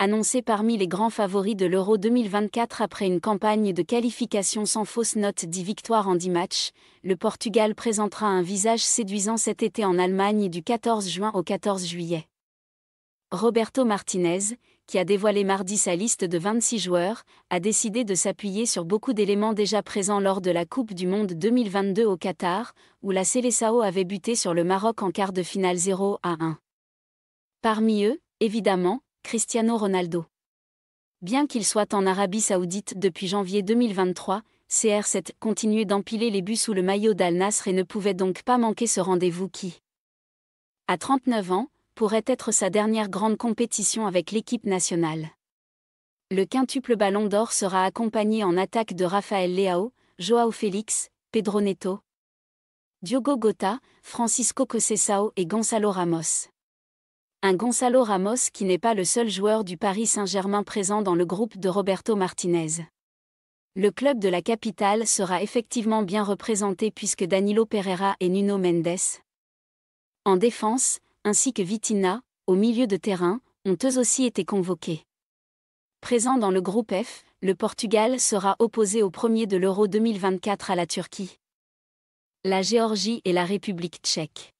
annoncé parmi les grands favoris de l'Euro 2024 après une campagne de qualification sans fausse note 10 victoires en 10 matchs, le Portugal présentera un visage séduisant cet été en Allemagne du 14 juin au 14 juillet. Roberto Martinez, qui a dévoilé mardi sa liste de 26 joueurs, a décidé de s'appuyer sur beaucoup d'éléments déjà présents lors de la Coupe du Monde 2022 au Qatar, où la Seleção avait buté sur le Maroc en quart de finale 0 à 1. Parmi eux, évidemment, Cristiano Ronaldo. Bien qu'il soit en Arabie saoudite depuis janvier 2023, CR7 continuait d'empiler les buts sous le maillot d'Al Nasr et ne pouvait donc pas manquer ce rendez-vous qui, à 39 ans, pourrait être sa dernière grande compétition avec l'équipe nationale. Le quintuple ballon d'or sera accompagné en attaque de Rafael Leao, Joao Félix, Pedro Neto, Diogo Gota, Francisco Cossessao et Gonzalo Ramos. Un Gonzalo Ramos qui n'est pas le seul joueur du Paris Saint-Germain présent dans le groupe de Roberto Martinez. Le club de la capitale sera effectivement bien représenté puisque Danilo Pereira et Nuno Mendes, en défense, ainsi que Vitina, au milieu de terrain, ont eux aussi été convoqués. Présent dans le groupe F, le Portugal sera opposé au premier de l'Euro 2024 à la Turquie, la Géorgie et la République tchèque.